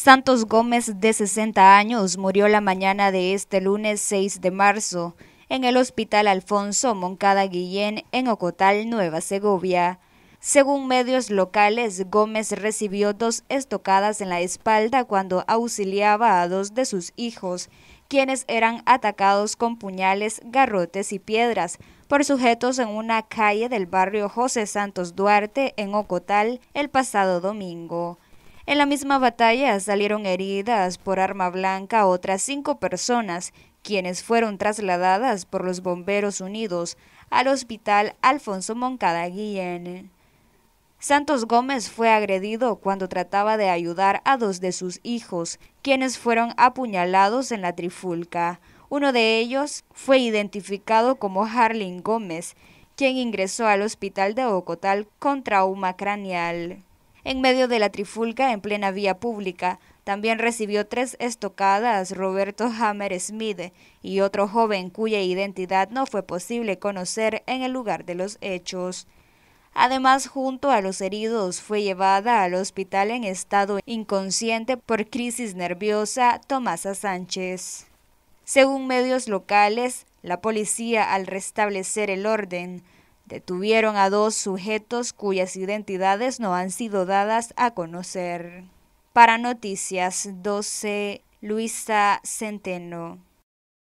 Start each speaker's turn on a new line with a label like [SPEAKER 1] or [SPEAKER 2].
[SPEAKER 1] Santos Gómez, de 60 años, murió la mañana de este lunes 6 de marzo en el Hospital Alfonso Moncada Guillén en Ocotal, Nueva Segovia. Según medios locales, Gómez recibió dos estocadas en la espalda cuando auxiliaba a dos de sus hijos, quienes eran atacados con puñales, garrotes y piedras por sujetos en una calle del barrio José Santos Duarte en Ocotal el pasado domingo. En la misma batalla salieron heridas por arma blanca otras cinco personas, quienes fueron trasladadas por los bomberos unidos al hospital Alfonso Moncada Guillén. Santos Gómez fue agredido cuando trataba de ayudar a dos de sus hijos, quienes fueron apuñalados en la trifulca. Uno de ellos fue identificado como Harling Gómez, quien ingresó al hospital de Ocotal con trauma craneal en medio de la trifulca en plena vía pública. También recibió tres estocadas Roberto Hammer Smith y otro joven cuya identidad no fue posible conocer en el lugar de los hechos. Además, junto a los heridos, fue llevada al hospital en estado inconsciente por crisis nerviosa Tomasa Sánchez. Según medios locales, la policía, al restablecer el orden, detuvieron a dos sujetos cuyas identidades no han sido dadas a conocer. Para Noticias 12, Luisa Centeno.